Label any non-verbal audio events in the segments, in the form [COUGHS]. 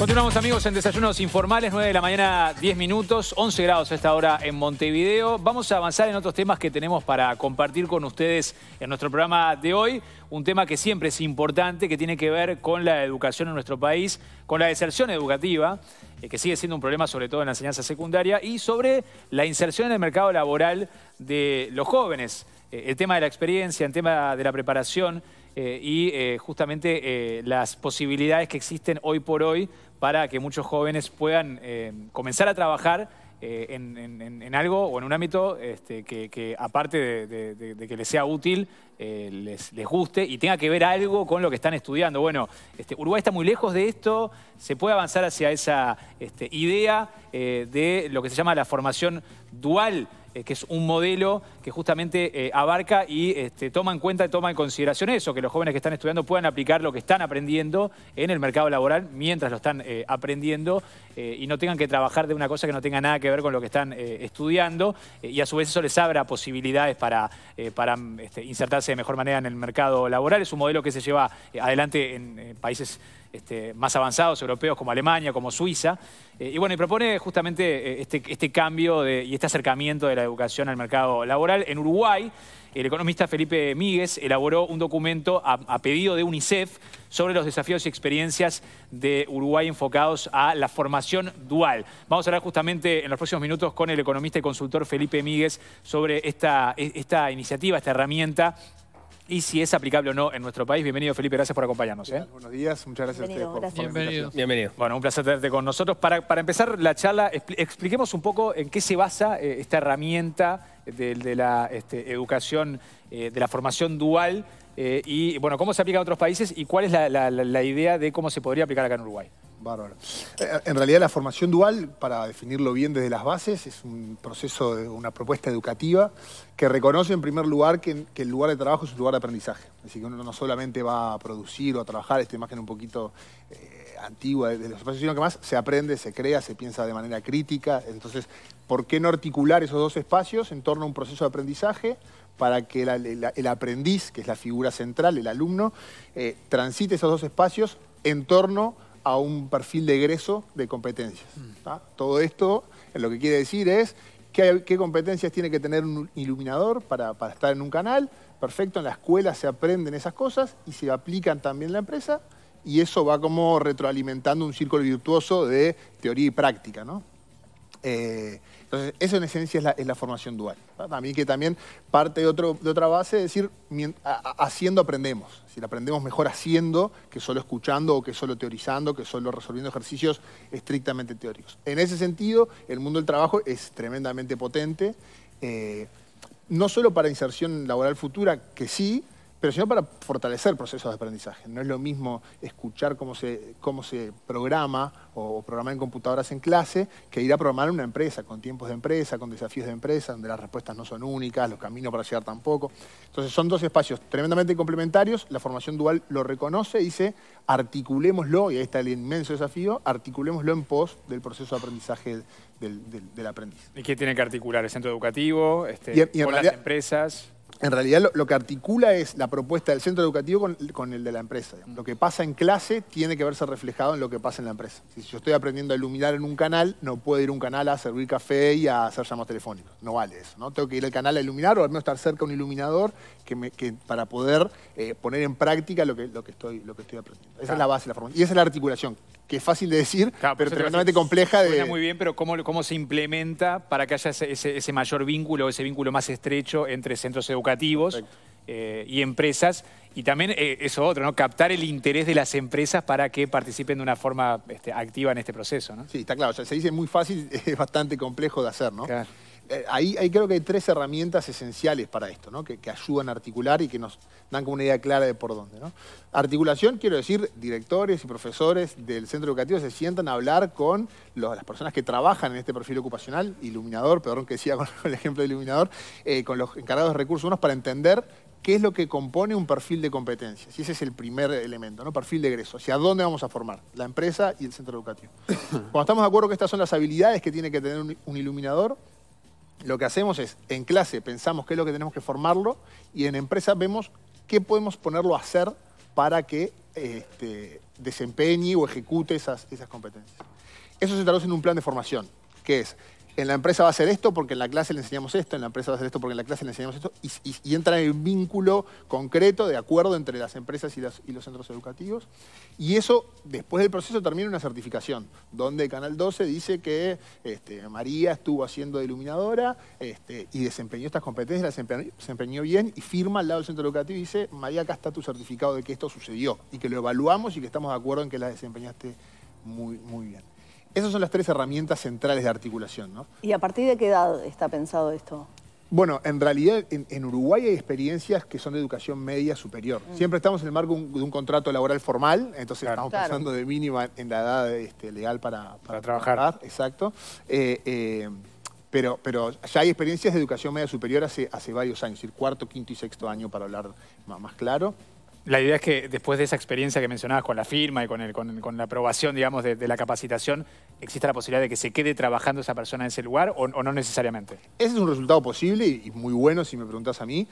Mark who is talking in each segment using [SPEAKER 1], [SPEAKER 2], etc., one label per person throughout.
[SPEAKER 1] Continuamos amigos en Desayunos Informales, 9 de la mañana, 10 minutos, 11 grados a esta hora en Montevideo. Vamos a avanzar en otros temas que tenemos para compartir con ustedes en nuestro programa de hoy. Un tema que siempre es importante, que tiene que ver con la educación en nuestro país, con la deserción educativa, eh, que sigue siendo un problema sobre todo en la enseñanza secundaria, y sobre la inserción en el mercado laboral de los jóvenes. Eh, el tema de la experiencia, el tema de la preparación. Eh, y justamente las posibilidades que existen hoy por hoy para que muchos jóvenes puedan eh, comenzar a trabajar eh, en, algo o en un ámbito este, que, aparte de, que les sea útil, eh, les, guste y tenga que ver algo con lo que están estudiando. Bueno, este, Uruguay está muy lejos de esto, se puede avanzar hacia esa este, idea de lo que se llama la formación dual eh, que es un modelo que justamente eh, abarca y este, toma en cuenta y toma en consideración eso, que los jóvenes que están estudiando puedan aplicar lo que están aprendiendo en el mercado laboral mientras lo están eh, aprendiendo y no tengan que trabajar de una cosa que no tenga nada que ver con lo que están estudiando y a su vez eso les abra posibilidades para, para este, insertarse de mejor manera en el mercado laboral. Es un modelo que se lleva adelante en países este, más avanzados europeos como Alemania, como Suiza. Eh, y bueno, y propone justamente eh, este, este, cambio y este acercamiento de la educación al mercado laboral. En Uruguay, el economista Felipe Míguez elaboró un documento a, pedido de UNICEF sobre los desafíos y experiencias de Uruguay enfocados a la formación dual. Vamos a hablar justamente en los próximos minutos con el economista y consultor Felipe Míguez sobre esta, e, esta iniciativa, esta herramienta y si es aplicable o no en nuestro país. Bienvenido, Felipe, gracias por acompañarnos. ¿eh? Buenos días, muchas gracias a ustedes por, Bienvenido. Bienvenido. Bueno, un placer tenerte con nosotros. Para, para empezar la charla, expliquemos un poco en qué se basa eh, esta herramienta de, la este, educación, eh, de la formación dual y, bueno, cómo se aplica en otros países y cuál es la, la idea de cómo se podría aplicar acá en Uruguay. Bárbaro.
[SPEAKER 2] Eh, en realidad la formación dual, para definirlo bien desde las bases, es un proceso, una propuesta educativa que reconoce en primer lugar que, el lugar de trabajo es un lugar de aprendizaje. Es decir, que uno no solamente va a producir o a trabajar, esta imagen un poquito eh, antigua de los espacios, sino que más se aprende, se crea, se piensa de manera crítica. Entonces, ¿por qué no articular esos dos espacios en torno a un proceso de aprendizaje? para que el aprendiz, que es la figura central, el alumno, eh, transite esos dos espacios en torno a a un perfil de egreso de competencias. Todo esto eh, lo que quiere decir es qué, competencias tiene que tener un iluminador para, para, estar en un canal. Perfecto, en la escuela se aprenden esas cosas y se aplican también en la empresa y eso va como retroalimentando un círculo virtuoso de teoría y práctica, ¿no? Eh, entonces, eso en esencia es la, formación dual. mí que también parte de, de otra base es decir, haciendo aprendemos. Si aprendemos mejor haciendo que solo escuchando o que solo teorizando, que solo resolviendo ejercicios estrictamente teóricos. En ese sentido, el mundo del trabajo es tremendamente potente, eh, no solo para inserción laboral futura, que sí, pero sino para fortalecer procesos de aprendizaje. No es lo mismo escuchar cómo se, cómo se programa o programar en computadoras en clase que ir a programar en una empresa, con tiempos de empresa, con desafíos de empresa, donde las respuestas no son únicas, los caminos para llegar tampoco. Entonces son dos espacios tremendamente complementarios, la formación dual lo reconoce y dice, articulémoslo, y ahí está el inmenso desafío, articulémoslo en pos del proceso de aprendizaje del, del, aprendiz.
[SPEAKER 1] ¿Y qué tiene que articular? ¿El centro educativo? Este, las empresas?
[SPEAKER 2] en realidad lo, que articula es la propuesta del centro educativo con, el de la empresa. Lo que pasa en clase tiene que verse reflejado en lo que pasa en la empresa. Si yo estoy aprendiendo a iluminar en un canal, no puedo ir a un canal a servir café y a hacer llamas telefónicos. No vale eso, ¿no? Tengo que ir al canal a iluminar o al menos estar cerca de un iluminador para poder eh, poner en práctica lo que, lo que, estoy, lo que estoy aprendiendo. Esa es la base, la forma. Y esa es la articulación, que es fácil de decir, pero tremendamente compleja. De... Muy
[SPEAKER 1] bien, pero ¿cómo, ¿cómo se implementa para que haya ese, mayor vínculo, ese vínculo más estrecho entre centros educativos eh, y empresas? Y también eh, eso otro, ¿no? Captar el interés de las empresas para que participen de una forma este, activa en este proceso, ¿no? Sí, está claro. se dice muy fácil, [LAUGHS] es bastante complejo de hacer,
[SPEAKER 2] ¿no? Claro. Eh, ahí, creo que hay tres herramientas esenciales para esto, que, ayudan a articular y que nos dan como una idea clara de por dónde. Articulación, quiero decir, directores y profesores del centro educativo se sientan a hablar con las personas que trabajan en este perfil ocupacional, iluminador, perdón que decía con [LAUGHS] el ejemplo de iluminador, eh, con los encargados de recursos humanos para entender qué es lo que compone un perfil de competencias. Y ese es el primer elemento, Perfil de egreso. ¿Hacia dónde vamos a formar? La empresa y el centro educativo. [COUGHS] Cuando estamos de acuerdo que estas son las habilidades que tiene que tener un iluminador, lo que hacemos es, en clase pensamos qué es lo que tenemos que formarlo y en empresa vemos qué podemos ponerlo a hacer para que este, desempeñe o ejecute esas, esas competencias. Eso se traduce en un plan de formación, que es en la empresa va a hacer esto porque en la clase le enseñamos esto, en la empresa va a hacer esto porque en la clase le enseñamos esto, y, entra en el vínculo concreto de acuerdo entre las empresas y, los centros educativos. Y eso, después del proceso, termina una certificación, donde Canal 12 dice que este, María estuvo haciendo de iluminadora este, y desempeñó estas competencias, las desempeñó, bien, y firma al lado del centro educativo y dice, María, acá está tu certificado de que esto sucedió, y que lo evaluamos y que estamos de acuerdo en que la desempeñaste muy, muy bien. Esas son las tres herramientas centrales de articulación. ¿no?
[SPEAKER 1] ¿Y a partir de qué edad está pensado esto?
[SPEAKER 2] Bueno, en realidad en, Uruguay hay experiencias que son de educación media superior. Mm. Siempre estamos en el marco de un contrato laboral formal, entonces estamos pensando de mínima en la edad este, legal para, trabajar. Exacto. Eh, eh, pero, pero ya hay experiencias de educación media superior hace, hace varios años, el cuarto, quinto y sexto año para hablar
[SPEAKER 1] más claro la idea es que después de esa experiencia que mencionabas con la firma y con, el, con, la aprobación, digamos, de, la capacitación, ¿existe la posibilidad de que se quede trabajando esa persona en ese lugar o, no necesariamente? Ese es un resultado posible y muy bueno si me preguntas a mí.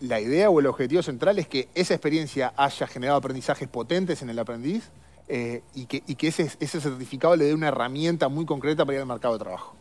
[SPEAKER 1] la idea o el
[SPEAKER 2] objetivo central es que esa experiencia haya generado aprendizajes potentes en el aprendiz eh, y, que, ese, ese certificado le dé una herramienta muy concreta para ir al mercado de trabajo.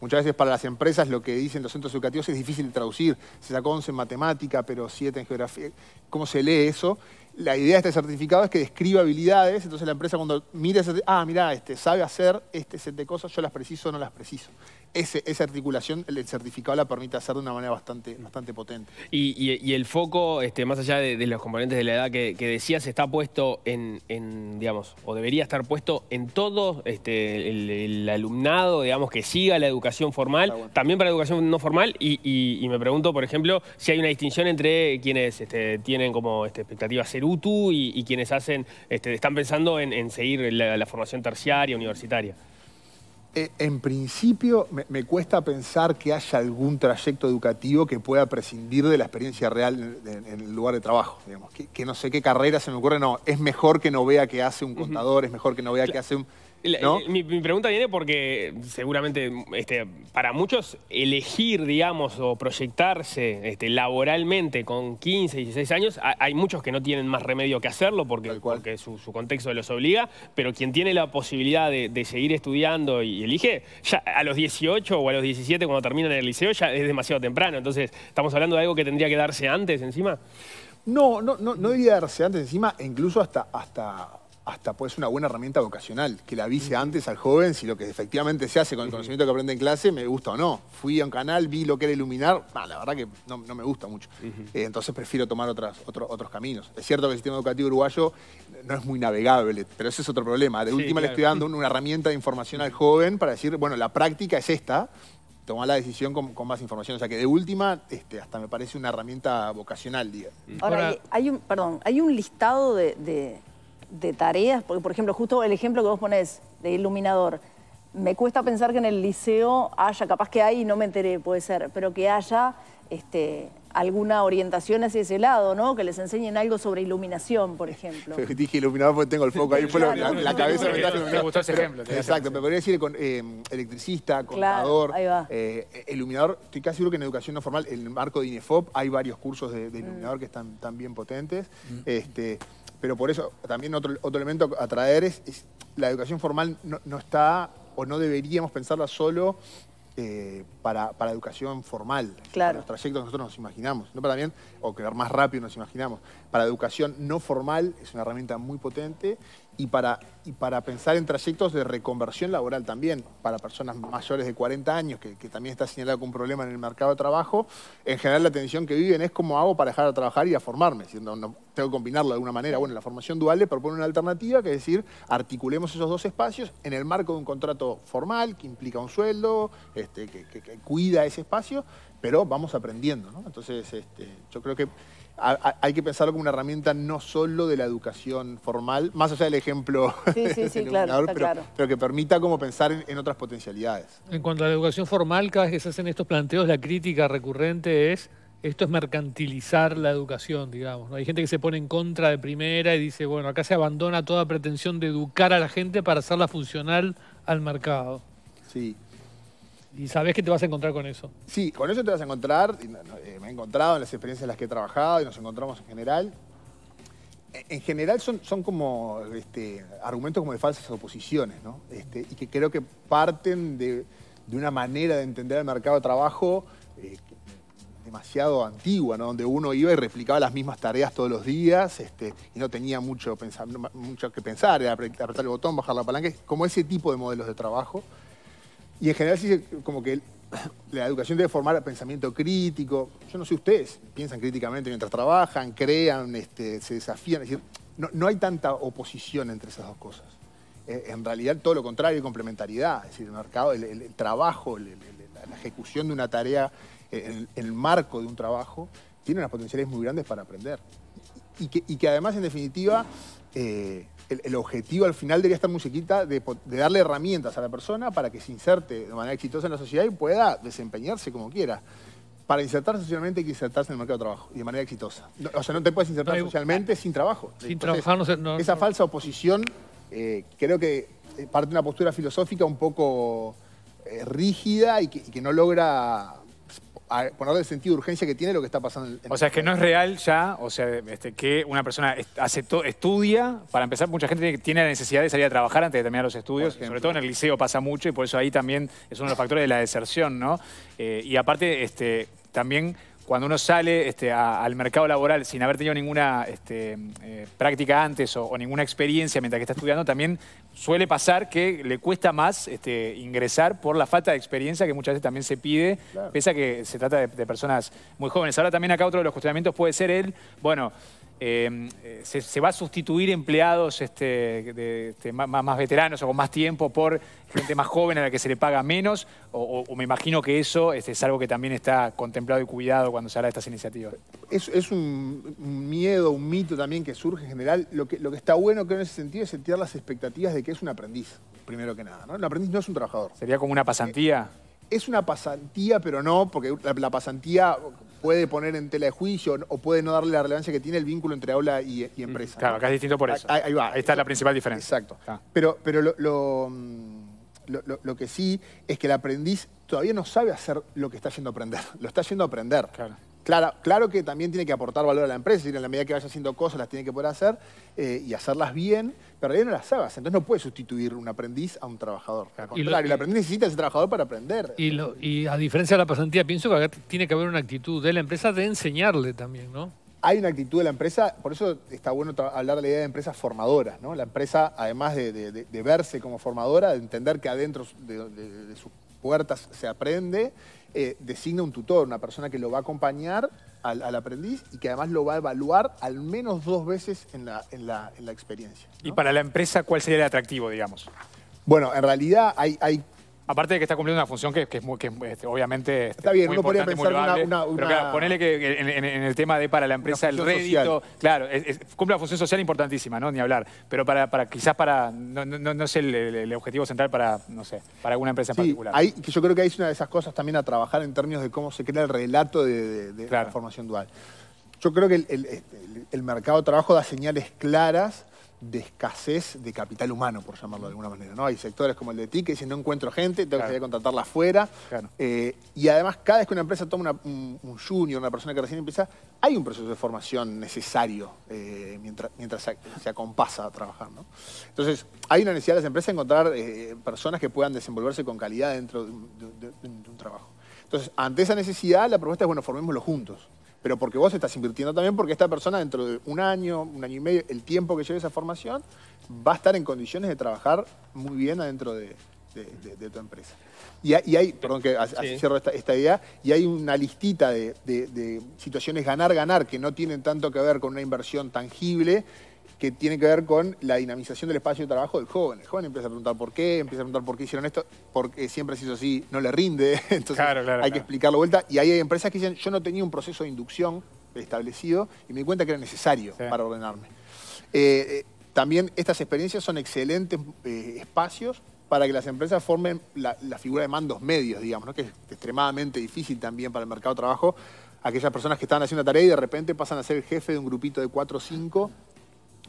[SPEAKER 2] Muchas veces para las empresas lo que dicen los centros educativos es difícil de traducir. Se sacó 11 en matemática, pero 7 en geografía. ¿Cómo se lee eso? La idea de este certificado es que describa habilidades, entonces la empresa cuando mira, ah, mira, este, sabe hacer este set de cosas, yo las preciso o no las preciso esa articulación, el certificado la permite hacer de una manera bastante, bastante potente.
[SPEAKER 3] Y, el foco, este, más allá de, los componentes de la edad que, decías, está puesto en, digamos, o debería estar puesto en todo este, el, alumnado, digamos, que siga la educación formal, también para la educación no formal, y, me pregunto, por ejemplo, si hay una distinción entre quienes este, tienen como expectativa ser UTU y, quienes hacen, están pensando en, seguir la formación terciaria, universitaria.
[SPEAKER 2] Eh, en principio, me, cuesta pensar que haya algún trayecto educativo que pueda prescindir de la experiencia real en, el lugar de trabajo. Digamos. Que, no sé qué carrera se me ocurre, no, es mejor que no vea que hace un contador, es
[SPEAKER 3] mejor que no vea que hace un eh, mi, pregunta viene porque seguramente este, para muchos elegir, digamos, o proyectarse este, laboralmente con 15, 16 años, hay muchos que no tienen más remedio que hacerlo porque, su, contexto los obliga, pero quien tiene la posibilidad de, seguir estudiando y elige, ya a los 18 o a los 17 cuando terminan el liceo ya es demasiado temprano. Entonces, ¿estamos hablando de algo que tendría que darse antes encima? No, no, no, no darse antes encima, incluso hasta, hasta hasta puede ser una buena
[SPEAKER 2] herramienta vocacional, que la avise antes al joven si lo que efectivamente se hace con el conocimiento que aprende en clase me gusta o no. Fui a un canal, vi lo que era iluminar, ah, la verdad que no, me gusta mucho. Eh, entonces prefiero tomar otras, otros caminos. Es cierto que el sistema educativo uruguayo no es muy navegable, pero ese es otro problema. De última le estoy dando una herramienta de información al joven para decir, bueno, la práctica es esta, tomar la decisión con, más información. O sea que de última, este, hasta me parece una herramienta vocacional, diga.
[SPEAKER 1] Ahora, hay un, perdón, hay un listado de, de tareas? Porque, por ejemplo, justo el ejemplo que vos ponés de iluminador, me cuesta pensar que en el liceo haya, capaz que hay, no me enteré, puede ser, pero que haya este, alguna orientación hacia ese lado, ¿no? Que les enseñen algo sobre iluminación, por ejemplo. [LAUGHS]
[SPEAKER 2] Dije iluminador porque tengo el foco ahí, [LAUGHS] fue la, cabeza. me [LAUGHS] gustó ese ejemplo. exacto, me podría decir con, eh, electricista, contador, eh, iluminador. Estoy casi seguro que en educación no formal, en el marco de INEFOP, hay varios cursos de, iluminador mm. que están, también bien potentes. Mm. Este, pero por eso también otro, elemento a traer es, la educación formal no, está o no deberíamos pensarla solo eh, para, educación formal, claro. los trayectos nosotros nos imaginamos, no para también, o quedar más rápido nos imaginamos. Para educación no formal es una herramienta muy potente y para, y para pensar en trayectos de reconversión laboral también, para personas mayores de 40 años, que, también está señalado con un problema en el mercado de trabajo, en general la tensión que viven es cómo hago para dejar de trabajar y a formarme. siendo no, tengo que combinarlo de alguna manera. Bueno, la formación dual le propone una alternativa, que es decir, articulemos esos dos espacios en el marco de un contrato formal, que implica un sueldo, este, que, cuida ese espacio, pero vamos aprendiendo. Entonces, este, yo creo que hay que pensarlo como una herramienta no solo de la educación formal, más allá del ejemplo sí, sí, [LAUGHS] pero, que permita como pensar en, otras potencialidades.
[SPEAKER 3] En cuanto a la educación formal, cada vez que se hacen estos planteos, la crítica recurrente es esto es mercantilizar la educación, digamos. Hay gente que se pone en contra de primera y dice, bueno, acá se abandona toda pretensión de educar a la gente para hacerla funcional al mercado. Sí. Y sabes que te vas a encontrar con eso.
[SPEAKER 2] Sí, con eso te vas a encontrar. Eh, me he encontrado en las experiencias en las que he trabajado y nos encontramos en general. E, en general son, son como este, argumentos como de falsas oposiciones, ¿no? Este, y que creo que parten de, una manera de entender el mercado de trabajo eh, demasiado antigua, ¿no? donde uno iba y replicaba las mismas tareas todos los días este, y no tenía mucho, mucho que pensar, era apretar el botón, bajar la palanca, como ese tipo de modelos de trabajo. Y en general sí, como que [COUGHS] la educación debe formar pensamiento crítico. Yo no sé ustedes, piensan críticamente mientras trabajan, crean, este, se desafían. decir, no, hay tanta oposición entre esas dos cosas. Eh, en realidad todo lo contrario, hay complementariedad. Es decir, el mercado, el, trabajo, la ejecución de una tarea en el marco de un trabajo tiene unas potencialidades muy grandes para aprender y que, además, en definitiva, eh, el, objetivo al final debería estar muy de, darle herramientas a la persona para que se inserte de manera exitosa en la sociedad y pueda desempeñarse como quiera. Para insertarse socialmente hay que insertarse en el mercado de trabajo y de manera exitosa. o sea, no te puedes insertar socialmente ah, sin trabajo. Sin trabajar, Esa falsa oposición eh, creo que parte de una postura filosófica un poco eh, rígida y que no logra a ponerle el sentido de urgencia que tiene lo que está pasando. o
[SPEAKER 1] sea, es que no es real ya, o sea, este, que una persona hace estudia, para empezar, mucha gente tiene la necesidad de salir a trabajar antes de terminar los estudios, sobre todo en el liceo pasa mucho y por eso ahí también es uno de los factores de la deserción, ¿no? Eh, y aparte, este, también cuando uno sale este, al mercado laboral sin haber tenido ninguna este, eh, práctica antes o, ninguna experiencia mientras que está estudiando, también suele pasar que le cuesta más este, ingresar por la falta de experiencia que muchas veces también se pide, pese a que se trata de, personas muy jóvenes. Ahora también acá otro de los cuestionamientos puede ser el, bueno, Em, eh, se, va a sustituir empleados este, este más, veteranos o con más tiempo por gente más joven a la que se le paga menos? O, me imagino que eso este, es algo que también está contemplado y cuidado cuando se habla de estas iniciativas.
[SPEAKER 2] Es, un, miedo, un mito también que surge en general. Lo que, lo que está bueno creo en ese sentido es sentir las expectativas de que es un aprendiz, primero que nada. Un El aprendiz no es un trabajador.
[SPEAKER 1] ¿Sería como una pasantía?
[SPEAKER 2] Eh, es una pasantía, pero no, porque la pasantía puede poner en tela de juicio o puede no darle la relevancia que tiene el vínculo entre aula y, empresa. Claro, acá
[SPEAKER 1] es distinto por eso. Ahí, va. Esta la principal diferencia. Exacto.
[SPEAKER 2] Pero, pero mm, lo, lo, lo, que sí es que el aprendiz todavía no sabe hacer lo que está yendo a aprender. Lo está yendo a aprender. Claro. Claro, claro que también tiene que aportar valor a la empresa, y en la medida que vaya haciendo cosas las tiene que poder hacer eh, y hacerlas bien, pero ahí no las sabes, entonces no puede sustituir un aprendiz a un trabajador. Al contrario, el aprendiz necesita ese trabajador para aprender.
[SPEAKER 3] Y, a diferencia de la pasantía, pienso que tiene que haber una actitud de la empresa de enseñarle también, ¿no? hay una
[SPEAKER 2] actitud de la empresa, por eso está bueno hablar de la idea de empresas formadoras, ¿no? La empresa, además de, verse como formadora, de entender que adentro de sus puertas se aprende eh, designa un tutor, una persona que lo va a acompañar al, aprendiz y que además lo va a evaluar al menos dos veces en la, experiencia.
[SPEAKER 1] ¿Y para la empresa cuál sería el atractivo, digamos? Bueno, en realidad hay Aparte de que está cumpliendo una función que, es que este, obviamente este, Está bien, no uno una, Pero claro, que en, el tema de para la empresa el rédito, claro, cumple una función social importantísima, ¿no? Ni hablar. Pero para, para quizás para, no, es el, objetivo central para, no sé, para alguna empresa particular.
[SPEAKER 2] Hay, que yo creo que ahí es una de esas cosas también a trabajar en términos de cómo se crea el relato de, la formación dual. Yo creo que el mercado de trabajo da señales claras de escasez de capital humano, por llamarlo de alguna manera. ¿no? Hay sectores como el de TIC que dicen, no encuentro gente, tengo que contratarla afuera. Eh, y además, cada vez que una empresa toma un, junior, una persona que recién empieza, hay un proceso de formación necesario eh, mientras, mientras se, acompasa a trabajar. Entonces, hay una necesidad de las empresas de encontrar eh, personas que puedan desenvolverse con calidad dentro de un, de un trabajo. Entonces, ante esa necesidad, la propuesta es, bueno, formémoslo juntos pero porque vos estás invirtiendo también, porque esta persona dentro de un año, un año y medio, el tiempo que lleve esa formación, va a estar en condiciones de trabajar muy bien adentro de, tu empresa. Y, hay, perdón que cierro esta, idea, y hay una listita de situaciones ganar-ganar que no tienen tanto que ver con una inversión tangible, que tiene que ver con la dinamización del espacio de trabajo del joven. El joven empieza a preguntar por qué, empieza a preguntar por qué hicieron esto, porque siempre se hizo así, no le rinde, [LAUGHS] entonces hay que explicarlo vuelta. Y ahí hay empresas que dicen, yo no tenía un proceso de inducción establecido y me di cuenta que era necesario para ordenarme. Eh, eh, también estas experiencias son excelentes eh, espacios para que las empresas formen la, figura de mandos medios, digamos, que es extremadamente difícil también para el mercado de trabajo. Aquellas personas que estaban haciendo tarea y de repente pasan a ser el jefe de un grupito de cuatro o cinco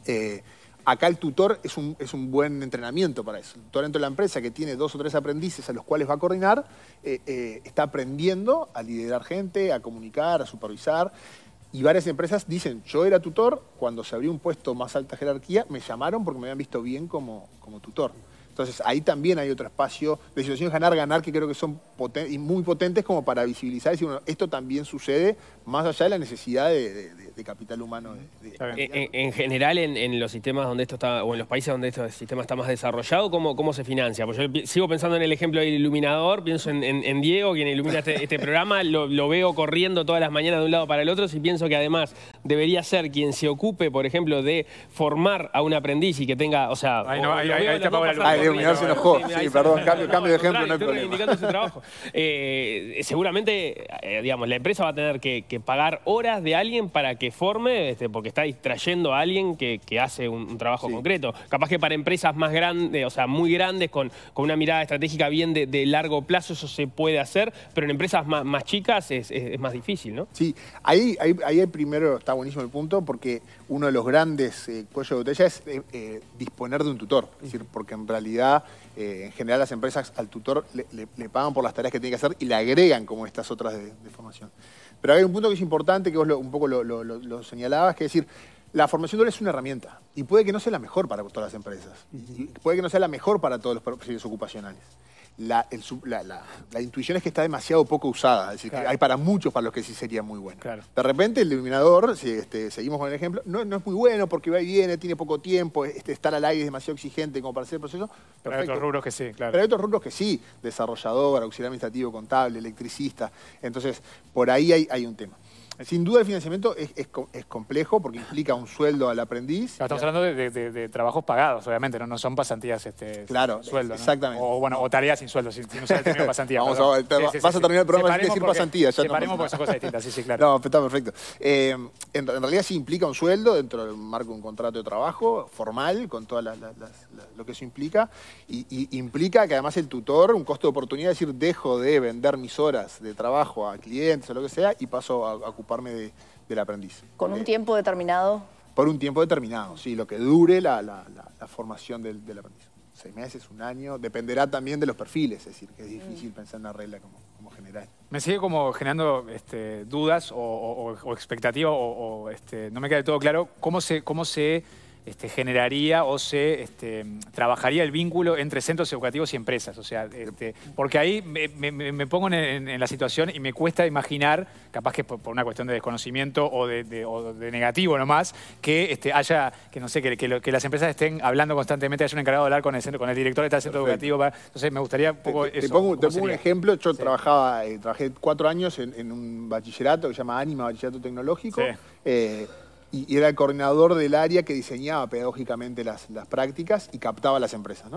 [SPEAKER 2] eh, acá el tutor es un, es un, buen entrenamiento para eso. El tutor dentro de la empresa que tiene dos o tres aprendices a los cuales va a coordinar, eh, eh, está aprendiendo a liderar gente, a comunicar, a supervisar. Y varias empresas dicen, yo era tutor, cuando se abrió un puesto más alta jerarquía, me llamaron porque me habían visto bien como, como tutor. Entonces ahí también hay otro espacio de situaciones ganar-ganar que creo que son muy potentes como para visibilizar y decir, esto también sucede más allá de la necesidad de, capital
[SPEAKER 3] humano. en, general, en, los sistemas donde esto está, o en los países donde este sistema está más desarrollado, ¿cómo, cómo se financia? Pues yo sigo pensando en el ejemplo del iluminador, pienso en, Diego, quien ilumina este, este programa, lo, veo corriendo todas las mañanas de un lado para el otro, y pienso que además debería ser quien se ocupe, por ejemplo, de formar a un aprendiz y que tenga, o sea... Ahí, no, ahí, se enojó. Sí, perdón, cambio, de ejemplo, no hay problema. trabajo. Eh, eh, seguramente, eh, digamos, la empresa va a tener que, pagar horas de alguien para que forme, este, porque está distrayendo a alguien que, hace un, trabajo concreto. Capaz que para empresas más grandes, o sea, muy grandes, con, con una mirada estratégica bien de, largo plazo, eso se puede hacer, pero en empresas más, más chicas es, es, más difícil, ¿no? Sí,
[SPEAKER 2] ahí, ahí, ahí primero buenísimo el punto porque uno de los grandes eh, cuellos de botella es eh, eh, disponer de un tutor. Es decir, porque en realidad, en general, las empresas al tutor le, pagan por las tareas que tiene que hacer y le agregan como estas otras de, formación. Pero hay un punto que es importante, que vos un poco lo, señalabas, que es decir, la formación dual es una herramienta y puede que no sea la mejor para todas las empresas. puede que no sea la mejor para todos los perfiles ocupacionales la, la, la, intuición es que está demasiado poco usada. Es decir, hay para muchos para los que sí sería muy bueno. De repente el iluminador, si este, seguimos con el ejemplo, no, no, es muy bueno porque va y viene, tiene poco tiempo, este, estar al aire es demasiado exigente como para hacer el proceso. Pero hay otros rubros que sí, claro. Pero hay otros rubros que sí, desarrollador, auxiliar administrativo, contable, electricista. Entonces, por ahí hay, hay un tema. Sin duda el financiamiento es, complejo porque implica un sueldo al aprendiz. estamos hablando
[SPEAKER 1] de, trabajos pagados, obviamente, no, son pasantías este, claro, Exactamente. O tareas sin sueldo, si, no se el [LAUGHS] pasantía. Vamos a, a terminar el programa sin decir pasantía. Ya no cosas [LAUGHS] distintas,
[SPEAKER 2] sí, sí, claro. No, está perfecto. Eh, en, realidad sí implica un sueldo dentro del marco de un contrato de trabajo formal, con todo lo que eso implica. Y, implica que además el tutor, un costo de oportunidad, es decir, dejo de vender mis horas de trabajo a clientes o lo que sea y paso a ocupar del aprendiz.
[SPEAKER 3] ¿Con un eh,
[SPEAKER 1] tiempo determinado?
[SPEAKER 2] Por un tiempo determinado, sí, lo que dure la, formación del, del, aprendiz. Seis meses, un año, dependerá también de los perfiles, es decir, que es mm. difícil pensar en una regla como, general.
[SPEAKER 1] Me sigue como generando este, dudas o, expectativas o expectativa o, este, no me queda todo claro cómo se, cómo se este, generaría o se este, trabajaría el vínculo entre centros educativos y empresas. O sea, este, porque ahí me, pongo en, la situación y me cuesta imaginar, capaz que por, una cuestión de desconocimiento o de, negativo nomás, que haya, que no sé, que, las empresas estén hablando constantemente, hay un encargado de hablar con el, con el director de tal centro educativo. entonces me gustaría un poco eso, te pongo, un
[SPEAKER 2] ejemplo. Yo trabajaba, eh, trabajé cuatro años en, un bachillerato que se llama Anima Bachillerato Tecnológico. Eh, y, era el coordinador del área que diseñaba pedagógicamente las, prácticas y captaba las empresas.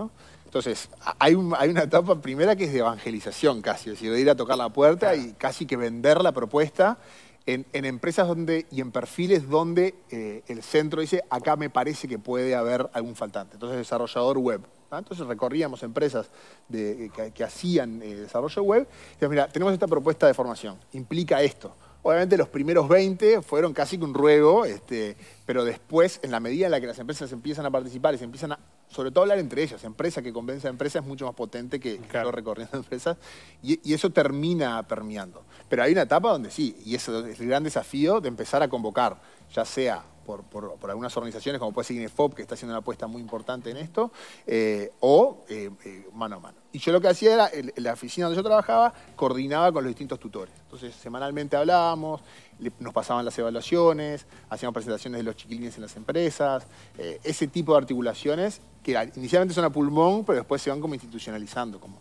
[SPEAKER 2] Entonces, hay, una etapa primera que es de evangelización casi, es decir, de ir a tocar la puerta y casi que vender la propuesta en, empresas donde, y en perfiles donde eh, el centro dice, acá me parece que puede haber algún faltante. Entonces, desarrollador web. Entonces recorríamos empresas eh, que, hacían eh, desarrollo web y mira, tenemos esta propuesta de formación, implica esto Obviamente los primeros 20 fueron casi que un ruego, este, pero después, en la medida en la que las empresas empiezan a participar y se empiezan a, sobre todo, hablar entre ellas, empresa que convence a empresa es mucho más potente que recorriendo [LAUGHS] empresas, y, y, eso termina permeando. Pero hay una etapa donde sí, y eso es el gran desafío de empezar a convocar, ya sea por, algunas organizaciones, como puede ser INEFOP, que está haciendo una apuesta muy importante en esto, eh, o eh, eh, mano a mano. Y yo lo que hacía era, la oficina donde yo trabajaba, coordinaba con los distintos tutores. Entonces, semanalmente hablábamos, nos pasaban las evaluaciones, hacíamos presentaciones de los chiquilines en las empresas, ese tipo de articulaciones que inicialmente son a pulmón, pero después se van como institucionalizando, como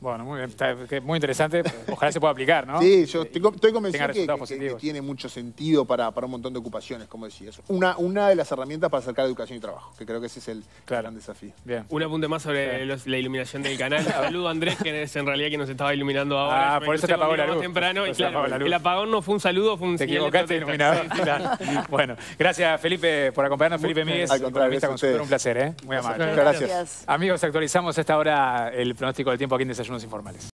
[SPEAKER 1] bueno, muy interesante.
[SPEAKER 2] Ojalá se pueda aplicar, ¿no? Sí, yo estoy, convencido que, que, tiene mucho sentido para, para, un montón de ocupaciones, como decías. Una, una de las herramientas para acercar educación y trabajo, que creo que ese es el gran desafío.
[SPEAKER 3] Bien. Un apunte más sobre la iluminación del canal. [LAUGHS] Saludo a Andrés, que es en realidad quien nos estaba iluminando ahora. Ah, por eso te apagó la luz. Temprano, El apagón no fue un saludo, fue un Te equivocaste, iluminador. [LAUGHS] [LAUGHS]
[SPEAKER 1] bueno, gracias Felipe por acompañarnos, Felipe Míguez. un placer, ¿eh? Muy amable. Gracias. Amigos, actualizamos a esta hora el pronóstico del tiempo aquí en unos informales.